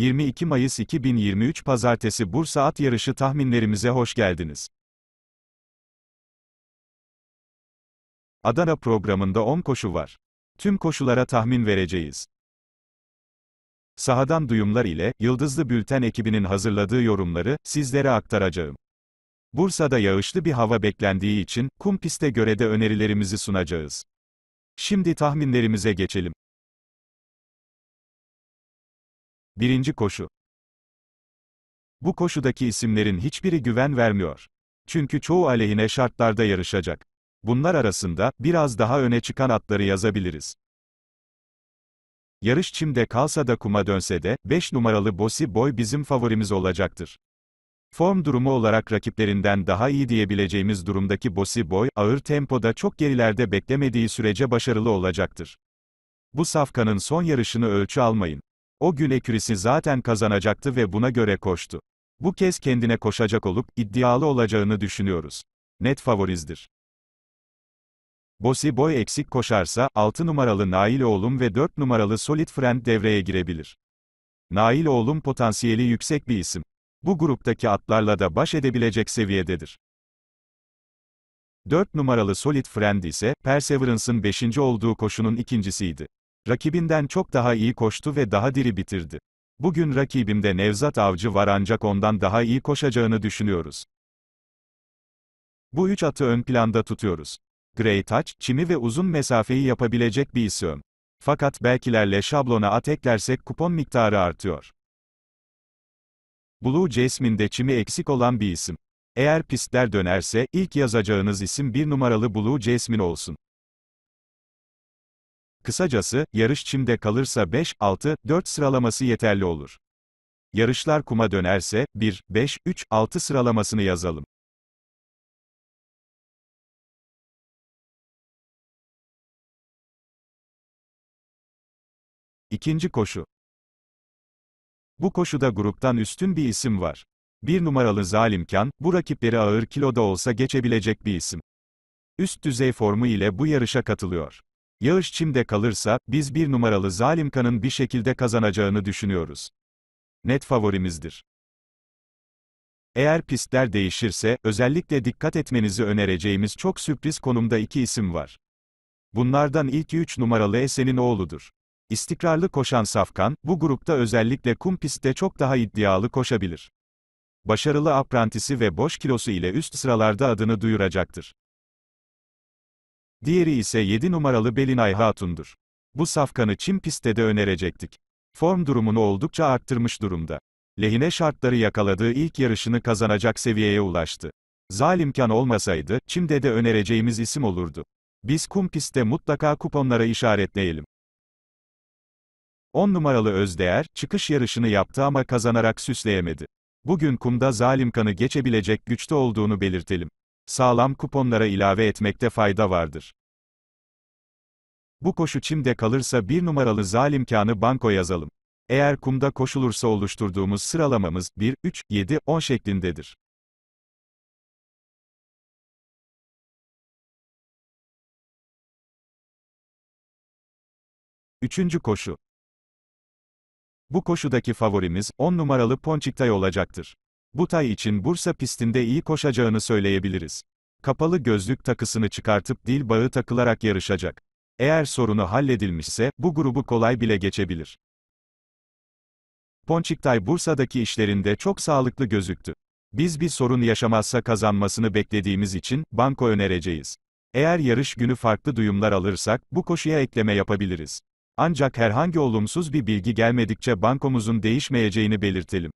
22 Mayıs 2023 Pazartesi Bursa At Yarışı tahminlerimize hoş geldiniz. Adana programında 10 koşu var. Tüm koşulara tahmin vereceğiz. Sahadan duyumlar ile Yıldızlı Bülten ekibinin hazırladığı yorumları sizlere aktaracağım. Bursa'da yağışlı bir hava beklendiği için kum piste göre de önerilerimizi sunacağız. Şimdi tahminlerimize geçelim. Birinci koşu. Bu koşudaki isimlerin hiçbiri güven vermiyor. Çünkü çoğu aleyhine şartlarda yarışacak. Bunlar arasında, biraz daha öne çıkan atları yazabiliriz. Yarış çimde kalsa da kuma dönse de, 5 numaralı Bossy Boy bizim favorimiz olacaktır. Form durumu olarak rakiplerinden daha iyi diyebileceğimiz durumdaki Bossy Boy, ağır tempoda çok gerilerde beklemediği sürece başarılı olacaktır. Bu safkanın son yarışını ölçü almayın. O gün Ekürisi zaten kazanacaktı ve buna göre koştu. Bu kez kendine koşacak olup iddialı olacağını düşünüyoruz. Net favorizdir. Bosi boy eksik koşarsa, 6 numaralı Nail Oğlum ve 4 numaralı Solid Friend devreye girebilir. Nail Oğlum potansiyeli yüksek bir isim. Bu gruptaki atlarla da baş edebilecek seviyededir. 4 numaralı Solid Friend ise, Perseverance'ın 5. olduğu koşunun ikincisiydi. Rakibinden çok daha iyi koştu ve daha diri bitirdi. Bugün rakibimde Nevzat Avcı var ancak ondan daha iyi koşacağını düşünüyoruz. Bu üç atı ön planda tutuyoruz. Grey Touch, çimi ve uzun mesafeyi yapabilecek bir isim. Fakat belkilerle şablona at eklersek kupon miktarı artıyor. Blue Jasmine de çimi eksik olan bir isim. Eğer pistler dönerse, ilk yazacağınız isim bir numaralı Blue Jasmine olsun. Kısacası, yarış çimde kalırsa 5, 6, 4 sıralaması yeterli olur. Yarışlar kuma dönerse, 1, 5, 3, 6 sıralamasını yazalım. İkinci koşu. Bu koşuda gruptan üstün bir isim var. Bir numaralı Zalimkan, bu rakipleri ağır kiloda olsa geçebilecek bir isim. Üst düzey formu ile bu yarışa katılıyor. Yağış Çim'de kalırsa, biz bir numaralı Zalimkan'ın bir şekilde kazanacağını düşünüyoruz. Net favorimizdir. Eğer pistler değişirse, özellikle dikkat etmenizi önereceğimiz çok sürpriz konumda iki isim var. Bunlardan ilk 3 numaralı Esen'in oğludur. İstikrarlı koşan Safkan, bu grupta özellikle kum pistte çok daha iddialı koşabilir. Başarılı aprantisi ve boş kilosu ile üst sıralarda adını duyuracaktır. Diğeri ise 7 numaralı Belinay Hatun'dur. Bu safkanı çim pistte de önerecektik. Form durumunu oldukça arttırmış durumda. Lehine şartları yakaladığı ilk yarışını kazanacak seviyeye ulaştı. Zalimkan olmasaydı, çimde de önereceğimiz isim olurdu. Biz kum pistte mutlaka kuponlara işaretleyelim. 10 numaralı Özdeğer, çıkış yarışını yaptı ama kazanarak süsleyemedi. Bugün kumda Zalimkan'ı geçebilecek güçte olduğunu belirtelim sağlam kuponlara ilave etmekte fayda vardır. Bu koşu çimde kalırsa bir numaralı zalimkanı banko yazalım. Eğer kumda koşulursa oluşturduğumuz sıralamamız 1, 3, 7, 10 şeklindedir. Üçüncü koşu. Bu koşudaki favorimiz 10 numaralı Ponçiktay olacaktır. Bu tay için Bursa pistinde iyi koşacağını söyleyebiliriz. Kapalı gözlük takısını çıkartıp dil bağı takılarak yarışacak. Eğer sorunu halledilmişse, bu grubu kolay bile geçebilir. Ponçiktay Bursa'daki işlerinde çok sağlıklı gözüktü. Biz bir sorun yaşamazsa kazanmasını beklediğimiz için, banko önereceğiz. Eğer yarış günü farklı duyumlar alırsak, bu koşuya ekleme yapabiliriz. Ancak herhangi olumsuz bir bilgi gelmedikçe bankomuzun değişmeyeceğini belirtelim.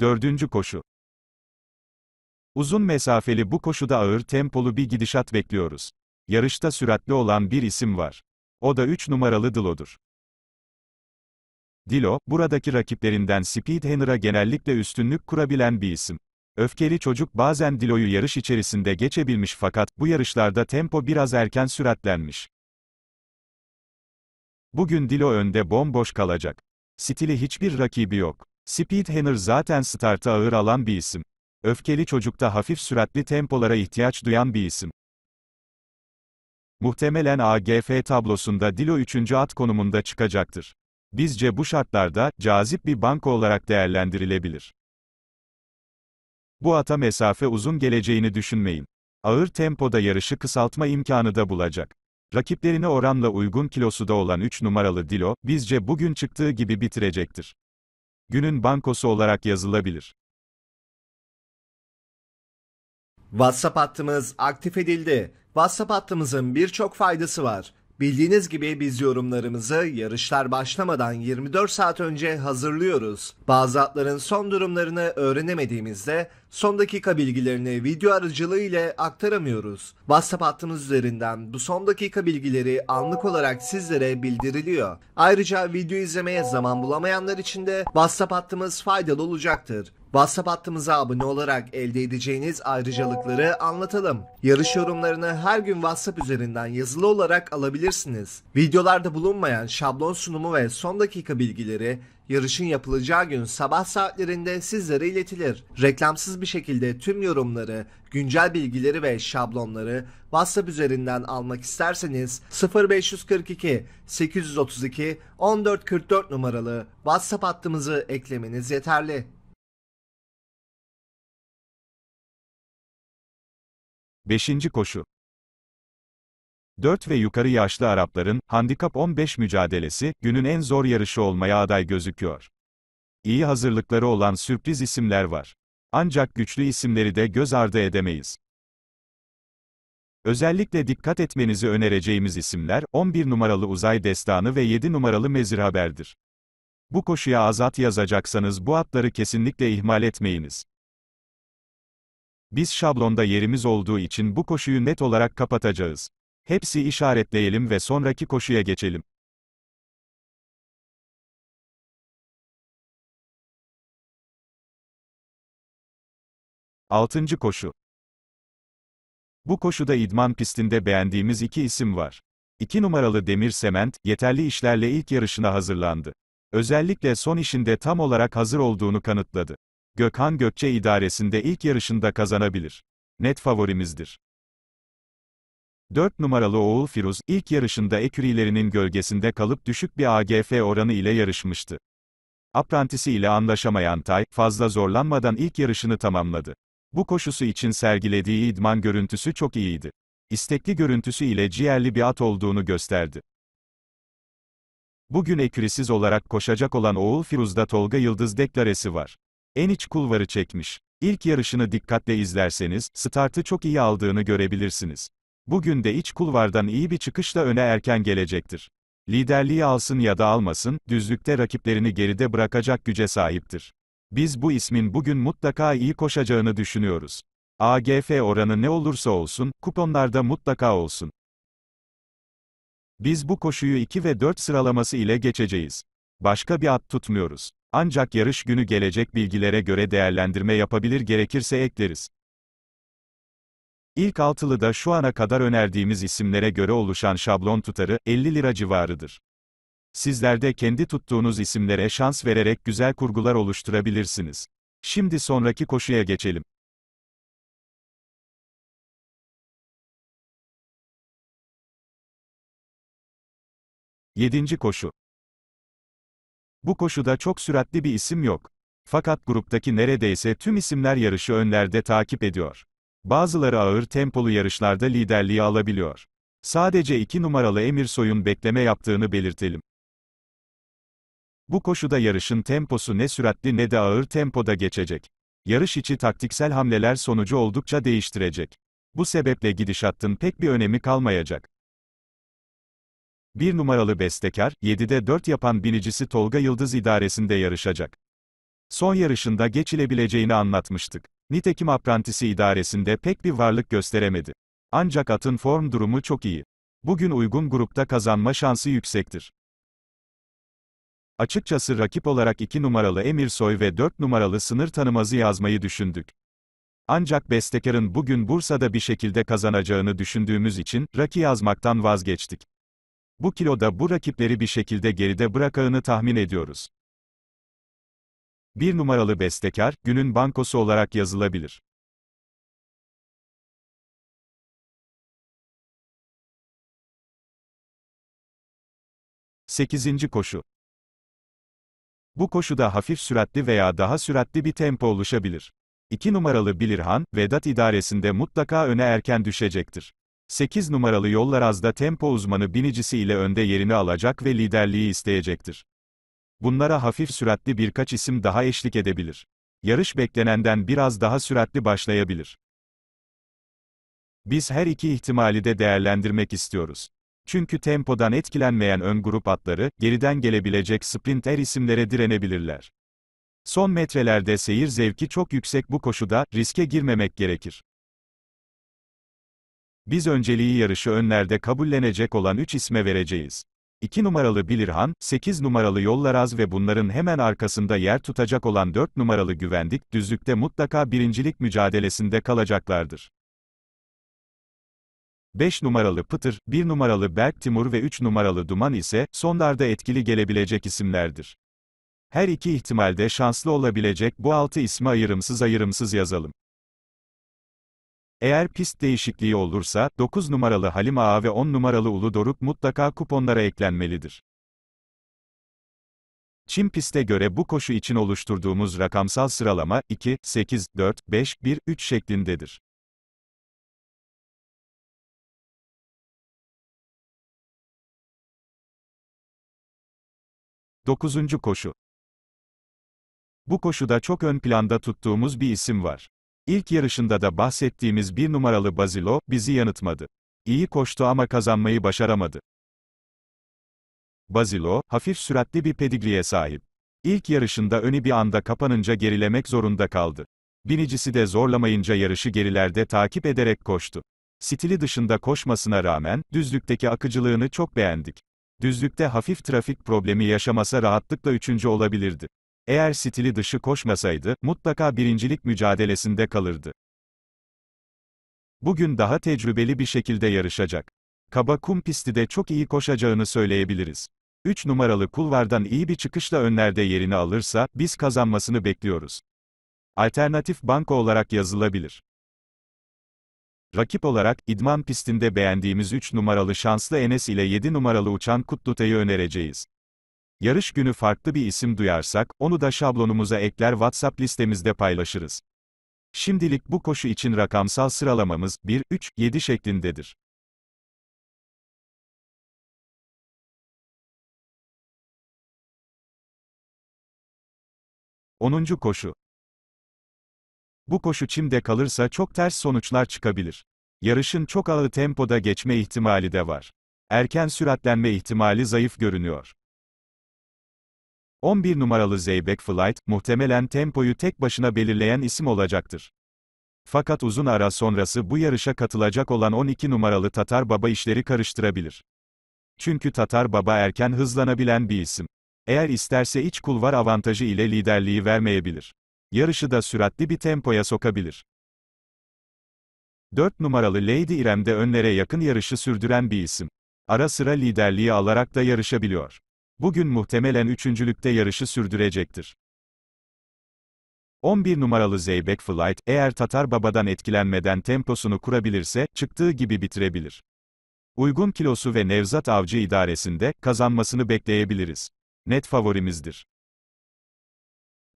Dördüncü koşu. Uzun mesafeli bu koşuda ağır tempolu bir gidişat bekliyoruz. Yarışta süratli olan bir isim var. O da 3 numaralı Dilo'dur. Dilo, buradaki rakiplerinden Speed Speedhanner'a genellikle üstünlük kurabilen bir isim. Öfkeli çocuk bazen Dilo'yu yarış içerisinde geçebilmiş fakat, bu yarışlarda tempo biraz erken süratlenmiş. Bugün Dilo önde bomboş kalacak. Stili hiçbir rakibi yok. Speed Speedhammer zaten starta ağır alan bir isim. Öfkeli çocukta hafif süratli tempolara ihtiyaç duyan bir isim. Muhtemelen AGF tablosunda Dilo 3. at konumunda çıkacaktır. Bizce bu şartlarda, cazip bir banko olarak değerlendirilebilir. Bu ata mesafe uzun geleceğini düşünmeyin. Ağır tempoda yarışı kısaltma imkanı da bulacak. Rakiplerine oranla uygun kilosu da olan 3 numaralı Dilo, bizce bugün çıktığı gibi bitirecektir günün bankosu olarak yazılabilir. WhatsApp hattımız aktif edildi. WhatsApp hattımızın birçok faydası var. Bildiğiniz gibi biz yorumlarımızı yarışlar başlamadan 24 saat önce hazırlıyoruz. Bazı atların son durumlarını öğrenemediğimizde son dakika bilgilerini video aracılığı ile aktaramıyoruz. WhatsApp hattımız üzerinden bu son dakika bilgileri anlık olarak sizlere bildiriliyor. Ayrıca video izlemeye zaman bulamayanlar için de WhatsApp hattımız faydalı olacaktır. WhatsApp hattımıza abone olarak elde edeceğiniz ayrıcalıkları anlatalım. Yarış yorumlarını her gün WhatsApp üzerinden yazılı olarak alabilirsiniz. Videolarda bulunmayan şablon sunumu ve son dakika bilgileri Yarışın yapılacağı gün sabah saatlerinde sizlere iletilir. Reklamsız bir şekilde tüm yorumları, güncel bilgileri ve şablonları WhatsApp üzerinden almak isterseniz 0542 832 1444 numaralı WhatsApp hattımızı eklemeniz yeterli. Beşinci koşu 4 ve yukarı yaşlı Arapların, Handikap 15 mücadelesi, günün en zor yarışı olmaya aday gözüküyor. İyi hazırlıkları olan sürpriz isimler var. Ancak güçlü isimleri de göz ardı edemeyiz. Özellikle dikkat etmenizi önereceğimiz isimler, 11 numaralı Uzay Destanı ve 7 numaralı Mezir Haber'dir. Bu koşuya azat yazacaksanız bu atları kesinlikle ihmal etmeyiniz. Biz şablonda yerimiz olduğu için bu koşuyu net olarak kapatacağız. Hepsi işaretleyelim ve sonraki koşuya geçelim. Altıncı koşu. Bu koşuda idman pistinde beğendiğimiz iki isim var. İki numaralı Demir Sement, yeterli işlerle ilk yarışına hazırlandı. Özellikle son işinde tam olarak hazır olduğunu kanıtladı. Gökhan Gökçe idaresinde ilk yarışında kazanabilir. Net favorimizdir. 4 numaralı Oğul Firuz, ilk yarışında ekürilerinin gölgesinde kalıp düşük bir AGF oranı ile yarışmıştı. Aprantisi ile anlaşamayan Tay, fazla zorlanmadan ilk yarışını tamamladı. Bu koşusu için sergilediği idman görüntüsü çok iyiydi. İstekli görüntüsü ile ciğerli bir at olduğunu gösterdi. Bugün ekürisiz olarak koşacak olan Oğul Firuz'da Tolga Yıldız deklaresi var. En iç kulvarı çekmiş. İlk yarışını dikkatle izlerseniz, startı çok iyi aldığını görebilirsiniz. Bugün de iç kulvardan iyi bir çıkışla öne erken gelecektir. Liderliği alsın ya da almasın, düzlükte rakiplerini geride bırakacak güce sahiptir. Biz bu ismin bugün mutlaka iyi koşacağını düşünüyoruz. AGF oranı ne olursa olsun, kuponlarda mutlaka olsun. Biz bu koşuyu 2 ve 4 sıralaması ile geçeceğiz. Başka bir at tutmuyoruz. Ancak yarış günü gelecek bilgilere göre değerlendirme yapabilir gerekirse ekleriz. İlk altılıda şu ana kadar önerdiğimiz isimlere göre oluşan şablon tutarı 50 lira civarıdır. Sizler de kendi tuttuğunuz isimlere şans vererek güzel kurgular oluşturabilirsiniz. Şimdi sonraki koşuya geçelim. Yedinci koşu. Bu koşuda çok süratli bir isim yok. Fakat gruptaki neredeyse tüm isimler yarışı önlerde takip ediyor. Bazıları ağır tempolu yarışlarda liderliği alabiliyor. Sadece 2 numaralı Emirsoy'un bekleme yaptığını belirtelim. Bu koşuda yarışın temposu ne süratli ne de ağır tempoda geçecek. Yarış içi taktiksel hamleler sonucu oldukça değiştirecek. Bu sebeple gidişattın pek bir önemi kalmayacak. 1 numaralı bestekar, 7'de 4 yapan binicisi Tolga Yıldız idaresinde yarışacak. Son yarışında geçilebileceğini anlatmıştık. Nitekim aprentisi idaresinde pek bir varlık gösteremedi. Ancak atın form durumu çok iyi. Bugün uygun grupta kazanma şansı yüksektir. Açıkçası rakip olarak 2 numaralı Emirsoy ve 4 numaralı sınır tanımazı yazmayı düşündük. Ancak Bestekar'ın bugün Bursa'da bir şekilde kazanacağını düşündüğümüz için, Raki yazmaktan vazgeçtik. Bu kiloda bu rakipleri bir şekilde geride bırakağını tahmin ediyoruz. Bir numaralı bestekar, günün bankosu olarak yazılabilir. Sekizinci koşu. Bu koşuda hafif süratli veya daha süratli bir tempo oluşabilir. 2 numaralı Bilirhan, Vedat idaresinde mutlaka öne erken düşecektir. 8 numaralı Yollarazda tempo uzmanı binicisi ile önde yerini alacak ve liderliği isteyecektir. Bunlara hafif süratli birkaç isim daha eşlik edebilir. Yarış beklenenden biraz daha süratli başlayabilir. Biz her iki ihtimali de değerlendirmek istiyoruz. Çünkü tempodan etkilenmeyen ön grup atları, geriden gelebilecek sprinter isimlere direnebilirler. Son metrelerde seyir zevki çok yüksek bu koşuda, riske girmemek gerekir. Biz önceliği yarışı önlerde kabullenecek olan 3 isme vereceğiz. 2 numaralı Bilirhan, 8 numaralı Yollaraz ve bunların hemen arkasında yer tutacak olan 4 numaralı Güvendik, düzlükte mutlaka birincilik mücadelesinde kalacaklardır. 5 numaralı Pıtır, 1 numaralı Berk Timur ve 3 numaralı Duman ise, sonlarda etkili gelebilecek isimlerdir. Her iki ihtimalde şanslı olabilecek bu altı ismi ayırımsız ayırımsız yazalım. Eğer pist değişikliği olursa, 9 numaralı Halim Ağa ve 10 numaralı Ulu Doruk mutlaka kuponlara eklenmelidir. Çim piste göre bu koşu için oluşturduğumuz rakamsal sıralama 2, 8, 4, 5, 1, 3 şeklindedir. Dokuzuncu koşu. Bu koşuda çok ön planda tuttuğumuz bir isim var. İlk yarışında da bahsettiğimiz bir numaralı Bazilo, bizi yanıtmadı. İyi koştu ama kazanmayı başaramadı. Bazilo, hafif süratli bir pedigriye sahip. İlk yarışında öne bir anda kapanınca gerilemek zorunda kaldı. Binicisi de zorlamayınca yarışı gerilerde takip ederek koştu. Stili dışında koşmasına rağmen, düzlükteki akıcılığını çok beğendik. Düzlükte hafif trafik problemi yaşamasa rahatlıkla üçüncü olabilirdi. Eğer stili dışı koşmasaydı, mutlaka birincilik mücadelesinde kalırdı. Bugün daha tecrübeli bir şekilde yarışacak. Kaba kum pisti de çok iyi koşacağını söyleyebiliriz. 3 numaralı kulvardan iyi bir çıkışla önlerde yerini alırsa, biz kazanmasını bekliyoruz. Alternatif banka olarak yazılabilir. Rakip olarak, idman pistinde beğendiğimiz 3 numaralı şanslı Enes ile 7 numaralı uçan Kutlute'yi önereceğiz. Yarış günü farklı bir isim duyarsak, onu da şablonumuza ekler WhatsApp listemizde paylaşırız. Şimdilik bu koşu için rakamsal sıralamamız 1, 3, 7 şeklindedir. Onuncu koşu. Bu koşu çimde kalırsa çok ters sonuçlar çıkabilir. Yarışın çok ağır tempoda geçme ihtimali de var. Erken süratlenme ihtimali zayıf görünüyor. 11 numaralı Zeybek Flight, muhtemelen tempoyu tek başına belirleyen isim olacaktır. Fakat uzun ara sonrası bu yarışa katılacak olan 12 numaralı Tatar Baba işleri karıştırabilir. Çünkü Tatar Baba erken hızlanabilen bir isim. Eğer isterse iç kulvar avantajı ile liderliği vermeyebilir. Yarışı da süratli bir tempoya sokabilir. 4 numaralı Lady İrem de önlere yakın yarışı sürdüren bir isim. Ara sıra liderliği alarak da yarışabiliyor. Bugün muhtemelen üçüncülükte yarışı sürdürecektir. 11 numaralı Zeybek Flight, eğer Tatar Baba'dan etkilenmeden temposunu kurabilirse, çıktığı gibi bitirebilir. Uygun kilosu ve Nevzat Avcı idaresinde, kazanmasını bekleyebiliriz. Net favorimizdir.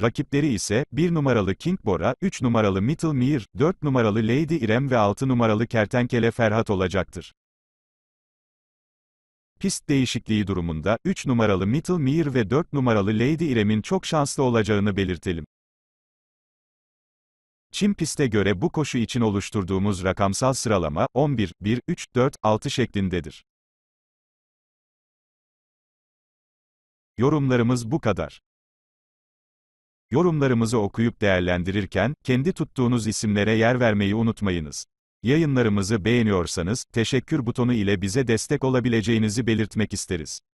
Rakipleri ise, 1 numaralı King Bora, 3 numaralı Middle Mir, 4 numaralı Lady İrem ve 6 numaralı Kertenkele Ferhat olacaktır pist değişikliği durumunda 3 numaralı Middle Mir ve 4 numaralı Lady İrem'in çok şanslı olacağını belirtelim. Çim piste göre bu koşu için oluşturduğumuz rakamsal sıralama 11, 1, 3, 4, 6 şeklindedir. Yorumlarımız bu kadar. Yorumlarımızı okuyup değerlendirirken, kendi tuttuğunuz isimlere yer vermeyi unutmayınız. Yayınlarımızı beğeniyorsanız, teşekkür butonu ile bize destek olabileceğinizi belirtmek isteriz.